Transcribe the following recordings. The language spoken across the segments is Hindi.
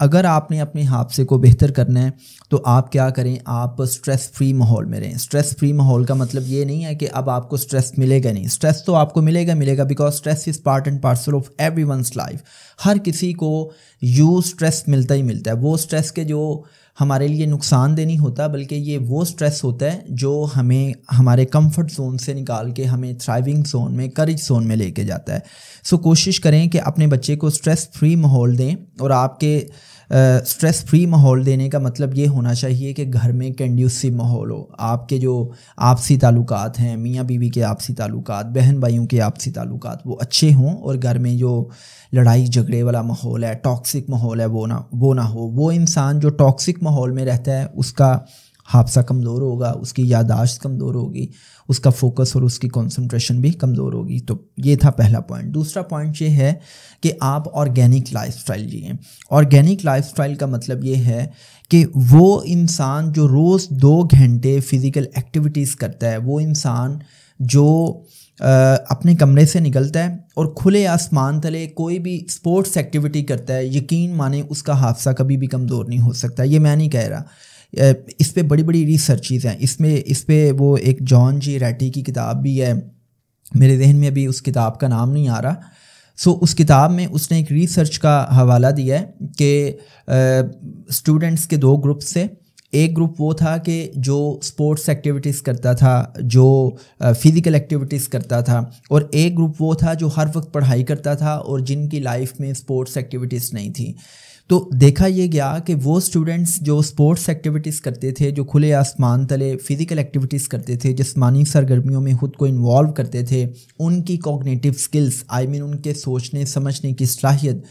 अगर आपने अपने हादसे को बेहतर करना है तो आप क्या करें आप स्ट्रेस फ्री माहौल में रहें स्ट्रेस फ्री माहौल का मतलब ये नहीं है कि अब आपको स्ट्रेस मिलेगा नहीं स्ट्रेस तो आपको मिलेगा मिलेगा because stress is part and parcel of every life हर किसी को यू स्ट्रेस मिलता ही मिलता है वो स्ट्रेस के जो हमारे लिए नुकसानदेह नहीं होता बल्कि ये वो स्ट्रेस होता है जो हमें हमारे कंफर्ट जोन से निकाल के हमें थ्राइविंग जोन में करेज जोन में लेके जाता है सो कोशिश करें कि अपने बच्चे को स्ट्रेस फ्री माहौल दें और आपके स्ट्रेस फ्री माहौल देने का मतलब ये होना चाहिए कि घर में कंड्यूसिव माहौल हो आपके जो आपसी ताल्लुक हैं मियाँ बीवी के आपसी ताल्लुक बहन भाइयों के आपसी ताल्लुक वो अच्छे हों और घर में जो लड़ाई झगड़े वाला माहौल है टॉक्सिक माहौल है वो ना वो ना हो वो इंसान जो टॉक्सिक माहौल में रहता है उसका हादसा कमज़ोर होगा उसकी यादाश्त कमज़ोर होगी उसका फोकस और उसकी कंसंट्रेशन भी कमज़ोर होगी तो ये था पहला पॉइंट दूसरा पॉइंट ये है कि आप ऑर्गेनिक लाइफस्टाइल जिए ऑर्गेनिक लाइफस्टाइल का मतलब ये है कि वो इंसान जो रोज़ दो घंटे फ़िज़िकल एक्टिविटीज़ करता है वो इंसान जो आ, अपने कमरे से निकलता है और खुले आसमान तले कोई भी स्पोर्ट्स एक्टिविटी करता है यकीन माने उसका हादसा कभी भी कमज़ोर नहीं हो सकता ये मैं नहीं कह रहा इस पर बड़ी बड़ी रिसर्चिज़ हैं इसमें इस पर वो एक जॉन जी रेटी की किताब भी है मेरे जहन में अभी उस किताब का नाम नहीं आ रहा सो उस किताब में उसने एक रिसर्च का हवाला दिया है कि स्टूडेंट्स के दो ग्रुप से एक ग्रुप वो था कि जो स्पोर्ट्स एक्टिविटीज़ करता था जो फिज़िकल एक्टिविटीज़ करता था और एक ग्रुप वो था जो हर वक्त पढ़ाई करता था और जिनकी लाइफ में स्पोर्ट्स एक्टिविटीज़ नहीं थी तो देखा ये गया कि वो स्टूडेंट्स जो स्पोर्ट्स एक्टिविटीज़ करते थे जो खुले आसमान तले फिज़िकल एक्टिविटीज़ करते थे जिसमानी सरगर्मियों में खुद को इन्वॉल्व करते थे उनकी कॉग्नेटिव स्किल्स आई मीन उनके सोचने समझने की सलाहियत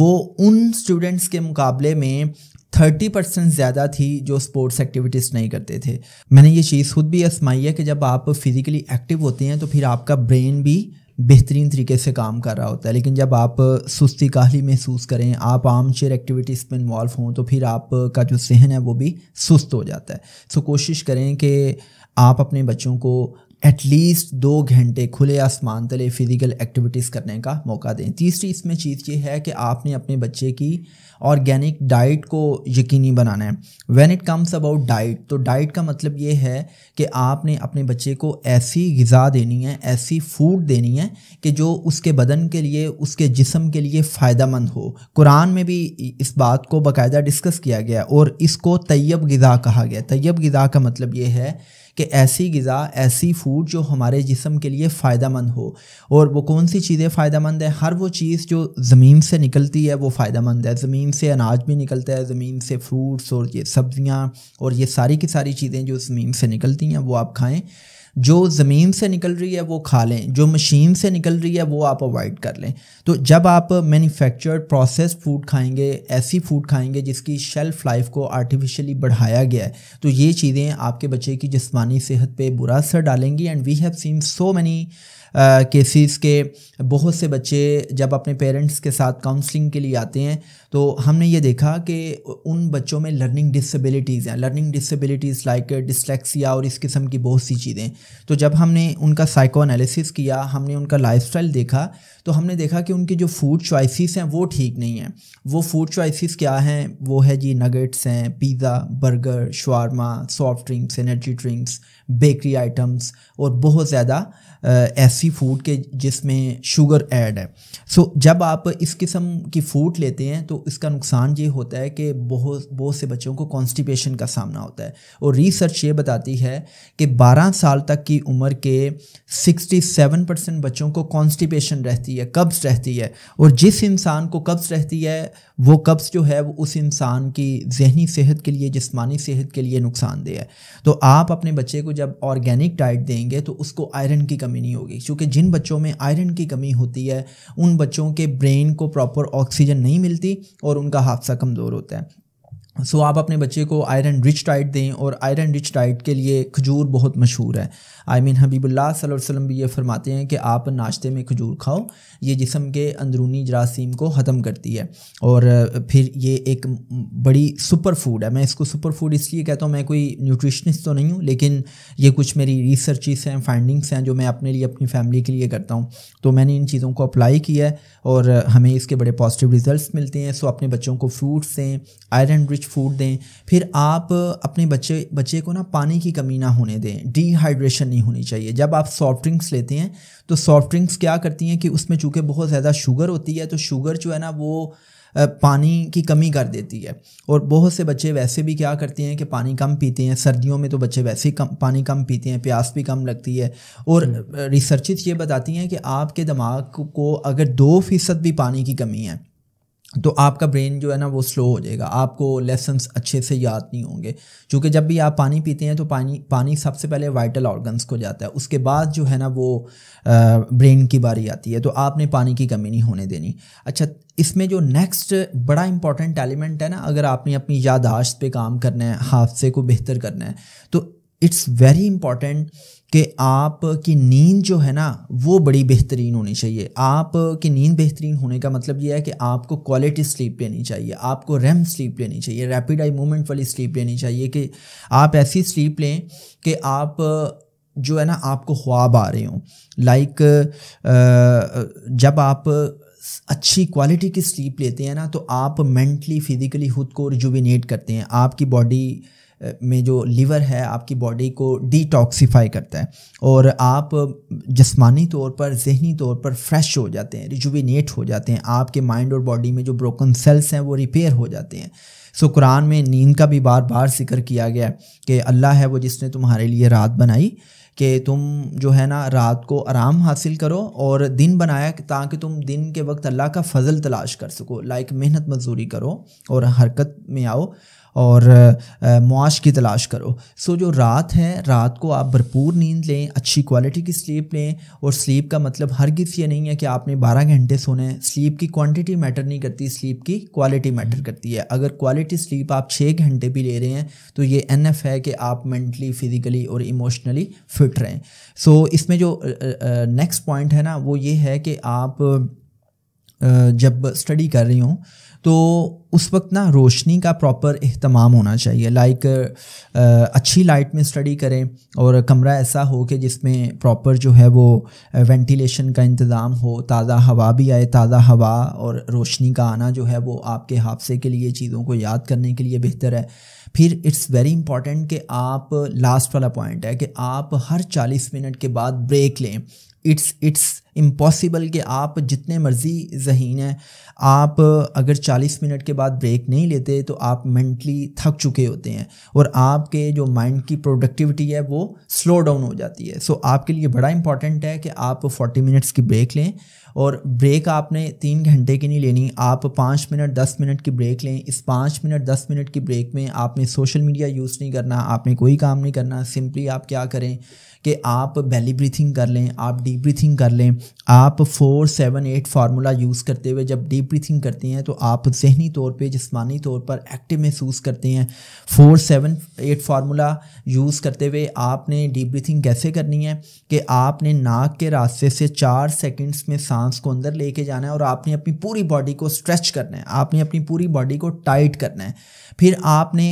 वो उन स्टूडेंट्स के मुकाबले में थर्टी परसेंट ज़्यादा थी जो स्पोर्ट्स एक्टिविटीज़ नहीं करते थे मैंने ये चीज़ खुद भी आसमाई है कि जब आप फिज़िकली एक्टिव होते हैं तो फिर आपका ब्रेन भी बेहतरीन तरीके से काम कर रहा होता है लेकिन जब आप सुस्ती काहली महसूस करें आप आर्म चेयर एक्टिविटीज़ में इन्वॉल्व हों तो फिर आपका जो सहन है वो भी सुस्त हो जाता है सो कोशिश करें कि आप अपने बच्चों को एटलीस्ट दो घंटे खुले आसमान तले फिजिकल एक्टिविटीज़ करने का मौका दें तीसरी इसमें चीज़ ये है कि आपने अपने बच्चे की ऑर्गेनिक डाइट को यकीनी बनाना है when it comes about diet तो डाइट का मतलब ये है कि आपने अपने बच्चे को ऐसी गज़ा देनी है ऐसी फूड देनी है कि जो उसके बदन के लिए उसके जिसम के लिए फ़ायदा हो कुरान में भी इस बात को बाकायदा डिस्कस किया गया और इसको तैयब गज़ा कहा गया तैयब गज़ा का मतलब ये है कि ऐसी गज़ा ऐसी फूड जो हमारे जिसम के लिए फ़ायदा मंद हो और वो कौन सी चीज़ें फ़ायदा मंद है हर वो चीज़ जो ज़मीन से निकलती है वो फ़ायदा मंद है ज़मीन से अनाज भी निकलता है ज़मीन से फ्रूट्स और ये सब्ज़ियाँ और ये सारी की सारी चीज़ें जो ज़मीन से निकलती हैं वो आप खाएँ जो ज़मीन से निकल रही है वो खा लें जो मशीन से निकल रही है वो आप अवॉइड कर लें तो जब आप मैन्युफैक्चर्ड प्रोसेस फूड खाएंगे ऐसी फूड खाएंगे जिसकी शेल्फ़ लाइफ को आर्टिफिशियली बढ़ाया गया है तो ये चीज़ें आपके बच्चे की जिसमानी सेहत पर बुरा असर डालेंगी and we have seen so many cases के बहुत से बच्चे जब अपने पेरेंट्स के साथ काउंसलिंग के लिए आते हैं तो हमने ये देखा कि उन बच्चों में लर्निंग डिसेबिलिटीज़ हैं लर्निंग डिसेबिलिटीज़ लाइक डिसलेक्सिया और इस किस्म की बहुत सी चीज़ें तो जब हमने उनका साइको एनालिसिस किया हमने उनका लाइफस्टाइल देखा तो हमने देखा कि उनकी जो फूड चॉइसेस हैं वो ठीक नहीं हैं वो फूड चॉइसेस क्या हैं वो है जी नगेट्स हैं pizza burger shawarma soft drinks energy drinks bakery items और बहुत ज़्यादा ऐसी फूड के जिसमें शुगर ऐड है सो so, जब आप इस किस्म की फूड लेते हैं तो इसका नुकसान ये होता है कि बहुत बहुत से बच्चों को कॉन्स्टिपेशन का सामना होता है और रिसर्च ये बताती है कि 12 साल तक की उम्र के 67 परसेंट बच्चों को कॉन्स्टिपेशन रहती है कब्ज़ रहती है और जिस इंसान को कब्ज़ रहती है वो कब्ज़ जो है वो उस इंसान की जहनी सेहत के लिए जिसमानी सेहत के लिए नुकसानदेह है तो आप अपने बच्चे को जब ऑर्गेनिक डाइट देंगे तो उसको आयरन की कमी नहीं होगी क्योंकि जिन बच्चों में आयरन की कमी होती है उन बच्चों के ब्रेन को प्रॉपर ऑक्सीजन नहीं मिलती और उनका हादसा कमज़ोर होता है सो so, आप अपने बच्चे को आयरन रिच डाइट दें और आयरन रिच डाइट के लिए खजूर बहुत मशहूर है आई मीन मीन सल्लल्लाहु अलैहि वसल्लम भी ये फरमाते हैं कि आप नाश्ते में खजूर खाओ ये जिसम के अंदरूनी जरासीम को ख़त्म करती है और फिर ये एक बड़ी सुपर फूड है मैं इसको सुपर फूड इसलिए कहता हूँ मैं कोई न्यूट्रिशनिस्ट तो नहीं हूँ लेकिन ये कुछ मेरी रिसर्चिस हैं फाइंडिंग्स हैं जो मैं अपने लिए अपनी फैमिली के लिए करता हूँ तो मैंने इन चीज़ों को अप्लाई किया है और हमें इसके बड़े पॉजिटिव रिजल्ट मिलते हैं सो अपने बच्चों को फ्रूट्स दें आयरन रिच रिच फूड दें फिर आप अपने बच्चे बच्चे को ना पानी की कमी ना होने दें डिहाइड्रेशन नहीं होनी चाहिए जब आप सॉफ्ट ड्रिंक्स लेते हैं तो सॉफ्ट ड्रिंक्स क्या करती हैं कि उसमें चूँकि बहुत ज़्यादा शुगर होती है तो शुगर जो है ना वो पानी की कमी कर देती है और बहुत से बच्चे वैसे भी क्या करते हैं कि पानी कम पीते हैं सर्दियों में तो बच्चे वैसे ही कम पानी कम पीते हैं प्यास भी कम लगती है और रिसर्च हम्म। ये बताती हैं कि आपके दिमाग को अगर दो फ़ीसद भी पानी की कमी है तो आपका ब्रेन जो है ना वो स्लो हो जाएगा आपको लेसन्स अच्छे से याद नहीं होंगे क्योंकि जब भी आप पानी पीते हैं तो पानी पानी सबसे पहले वाइटल ऑर्गन्स को जाता है उसके बाद जो है ना वो आ, ब्रेन की बारी आती है तो आपने पानी की कमी नहीं होने देनी अच्छा इसमें जो नेक्स्ट बड़ा इंपॉर्टेंट एलिमेंट है ना अगर आपने अपनी यादाश्त पर काम करना है हादसे को बेहतर करना है तो इट्स वेरी इंपॉर्टेंट कि आपकी नींद जो है ना वो बड़ी बेहतरीन होनी चाहिए आपकी नींद बेहतरीन होने का मतलब ये है कि आपको क्वालिटी स्लीप लेनी चाहिए आपको रेम स्लीप लेनी चाहिए रैपिड आई मूवमेंट वाली स्लीप लेनी चाहिए कि आप ऐसी स्लीप लें कि आप जो है ना आपको ख्वाब आ रहे हों लाइक जब आप अच्छी क्वालिटी की स्लीप लेते हैं ना तो आप मेंटली फिज़िकली खुद को रिजुविनेट करते हैं आपकी बॉडी में जो लीवर है आपकी बॉडी को डिटॉक्सीफाई करता है और आप जिसमानी तौर पर जहनी तौर पर फ्रेश हो जाते हैं रिजुविनेट हो जाते हैं आपके माइंड और बॉडी में जो ब्रोकन सेल्स हैं वो रिपेयर हो जाते हैं सो कुरान में नींद का भी बार बार जिक्र किया गया कि अल्लाह है वो जिसने तुम्हारे लिए रात बनाई कि तुम जो है ना रात को आराम हासिल करो और दिन बनाया ताकि तुम दिन के वक्त अल्लाह का फजल तलाश कर सको लाइक मेहनत मजदूरी करो और हरकत में आओ और मुआश की तलाश करो सो जो रात है रात को आप भरपूर नींद लें अच्छी क्वालिटी की स्लीप लें और स्लीप का मतलब हर किसी ये नहीं है कि आपने 12 घंटे सोने स्लीप की क्वांटिटी मैटर नहीं करती स्लीप की क्वालिटी मैटर करती है अगर क्वालिटी स्लीप आप छः घंटे भी ले रहे हैं तो ये एन है कि आप मेंटली फिज़िकली और इमोशनली फिट रहें सो so, इसमें जो नेक्स्ट पॉइंट है ना वो ये है कि आप जब स्टडी कर रही हूँ तो उस वक्त ना रोशनी का प्रॉपर अहतमाम होना चाहिए लाइक अच्छी लाइट में स्टडी करें और कमरा ऐसा हो कि जिसमें प्रॉपर जो है वो वेंटिलेशन का इंतज़ाम हो ताज़ा हवा भी आए ताज़ा हवा और रोशनी का आना जो है वो आपके हादसे के लिए चीज़ों को याद करने के लिए बेहतर है फिर इट्स वेरी इंपॉर्टेंट कि आप लास्ट वाला पॉइंट है कि आप हर चालीस मिनट के बाद ब्रेक लें इट्स इट्स इम्पॉसिबल कि आप जितने मर्ज़ी जहीन हैं आप अगर 40 मिनट के बाद ब्रेक नहीं लेते तो आप मेंटली थक चुके होते हैं और आपके जो माइंड की प्रोडक्टिविटी है वो स्लो डाउन हो जाती है सो so, आपके लिए बड़ा इंपॉर्टेंट है कि आप 40 मिनट्स की ब्रेक लें और ब्रेक आपने तीन घंटे की नहीं लेनी आप पाँच मिनट दस मिनट की ब्रेक लें इस पाँच मिनट दस मिनट की ब्रेक में आपने सोशल मीडिया यूज़ नहीं करना आपने कोई काम नहीं करना सिंपली आप क्या करें कि आप बेली ब्रीथिंग कर लें आप डीप ब्रीथिंग कर लें आप four seven eight formula use करते हुए जब डीप ब्रीथिंग करते हैं तो आप जहनी तौर पे जिसमानी तौर पर एक्टिव महसूस करते हैं four seven eight formula use करते हुए आपने डीप ब्रीथिंग कैसे करनी है कि आपने नाक के रास्ते से चार सेकंड्स में सांस को अंदर लेके जाना है और आपने अपनी पूरी बॉडी को स्ट्रेच करना है आपने अपनी पूरी बॉडी को टाइट करना है फिर आपने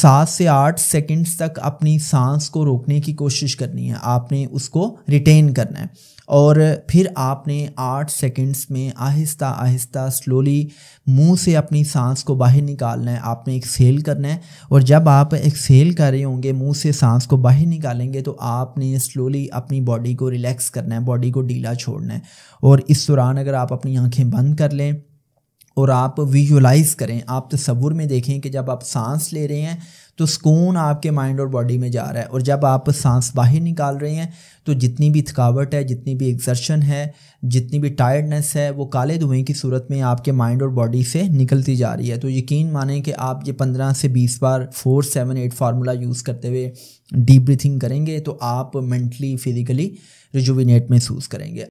सात से आठ सेकेंड्स तक अपनी सांस को रोकने की कोशिश करनी है आपने उसको रिटेन करना है और फिर आपने आठ सेकंड्स में आहिस्ता आहिस्ता स्लोली मुंह से अपनी सांस को बाहर निकालना है आपने एक्सेल करना है और जब आप एक्सेल कर रहे होंगे मुंह से सांस को बाहर निकालेंगे तो आपने स्लोली अपनी बॉडी को रिलैक्स करना है बॉडी को ढीला छोड़ना है और इस दौरान अगर आप अपनी आँखें बंद कर लें और आप विजुलाइज़ करें आप तस्वुर में देखें कि जब आप सांस ले रहे हैं तो सुकून आपके माइंड और बॉडी में जा रहा है और जब आप सांस बाहर निकाल रहे हैं तो जितनी भी थकावट है जितनी भी एग्जर्शन है जितनी भी टायर्डनेस है वो काले धुएं की सूरत में आपके माइंड और बॉडी से निकलती जा रही है तो यकीन माने कि आप ये पंद्रह से बीस बार four seven eight formula use करते हुए डीप ब्रीथिंग करेंगे तो आप मेंटली फिज़िकली रिजुविनेट महसूस करेंगे